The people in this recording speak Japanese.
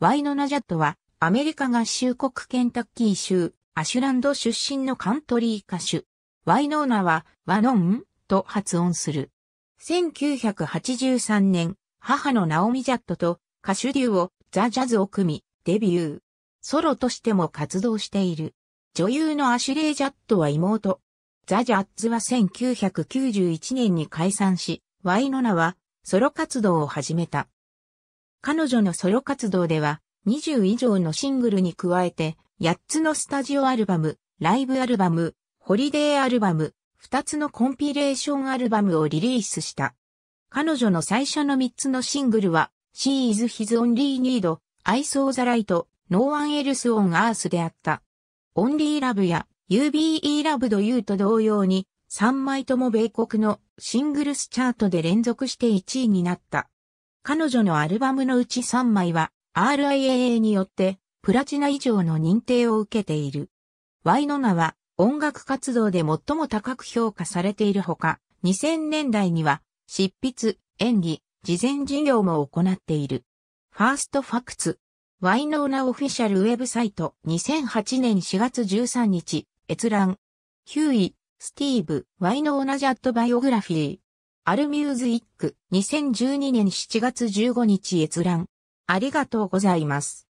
ワイノナ・ジャットは、アメリカ合衆国ケンタッキー州、アシュランド出身のカントリー歌手。ワイノーナは、ワノンと発音する。1983年、母のナオミ・ジャットと歌手デュオ、ザ・ジャズを組み、デビュー。ソロとしても活動している。女優のアシュレイ・ジャットは妹。ザ・ジャッズは1991年に解散し、ワイノナはソロ活動を始めた。彼女のソロ活動では、20以上のシングルに加えて、8つのスタジオアルバム、ライブアルバム、ホリデーアルバム、2つのコンピレーションアルバムをリリースした。彼女の最初の3つのシングルは、She is his only need, I saw the light, No one else on earth であった。Only Love や u be loved you と同様に、3枚とも米国のシングルスチャートで連続して1位になった。彼女のアルバムのうち3枚は RIAA によってプラチナ以上の認定を受けている。ワイノナは音楽活動で最も高く評価されているほか、2000年代には執筆、演技、事前授業も行っている。ファーストファクツ。ワイノーナオフィシャルウェブサイト2008年4月13日、閲覧。ヒューイ、スティーブ、ワイノーナジャットバイオグラフィー。アルミューズイック2012年7月15日閲覧。ありがとうございます。